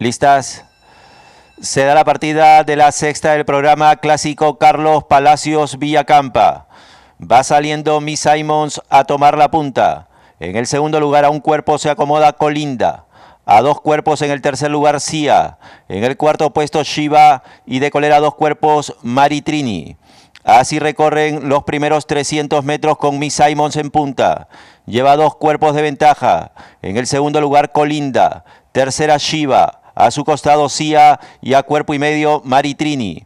Listas. Se da la partida de la sexta del programa clásico Carlos Palacios Villacampa. Va saliendo Miss Simons a tomar la punta. En el segundo lugar a un cuerpo se acomoda Colinda. A dos cuerpos en el tercer lugar Sia, En el cuarto puesto Shiva y de colera dos cuerpos Maritrini. Así recorren los primeros 300 metros con Miss Simons en punta. Lleva dos cuerpos de ventaja. En el segundo lugar Colinda. Tercera Shiva. A su costado Cia y a cuerpo y medio Maritrini.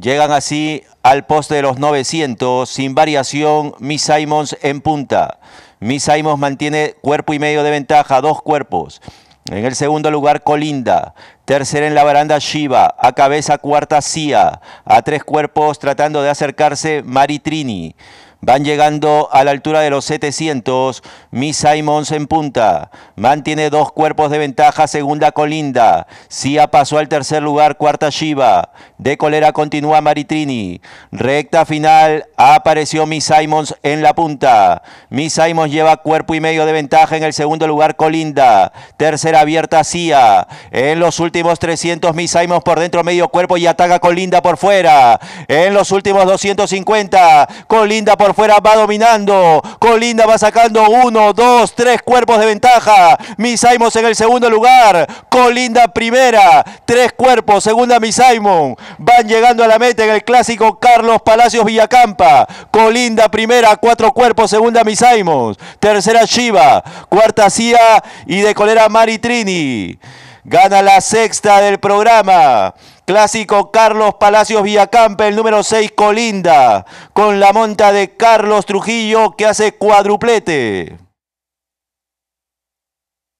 Llegan así al poste de los 900, sin variación, Miss Simons en punta. Miss Simons mantiene cuerpo y medio de ventaja, dos cuerpos. En el segundo lugar, Colinda. Tercera en la baranda, Shiva. A cabeza, cuarta, Cia. A tres cuerpos, tratando de acercarse, Maritrini. Van llegando a la altura de los 700. Miss Simons en punta. Mantiene dos cuerpos de ventaja. Segunda colinda. Sia pasó al tercer lugar. Cuarta Shiva. De colera continúa Maritrini. Recta final. Apareció Miss Simons en la punta. Miss Simons lleva cuerpo y medio de ventaja. En el segundo lugar Colinda. Tercera abierta Sia. En los últimos 300 Miss Simons por dentro medio cuerpo y ataca Colinda por fuera. En los últimos 250 Colinda por afuera, va dominando. Colinda va sacando uno, dos, tres cuerpos de ventaja. Misaimos en el segundo lugar. Colinda primera, tres cuerpos, segunda Misaimon. Van llegando a la meta en el clásico Carlos Palacios Villacampa. Colinda primera, cuatro cuerpos, segunda Misaimos. Tercera Shiva, cuarta Cia y de colera Mari Gana la sexta del programa. Clásico Carlos Palacios Villacampa, el número 6 colinda con la monta de Carlos Trujillo que hace cuadruplete.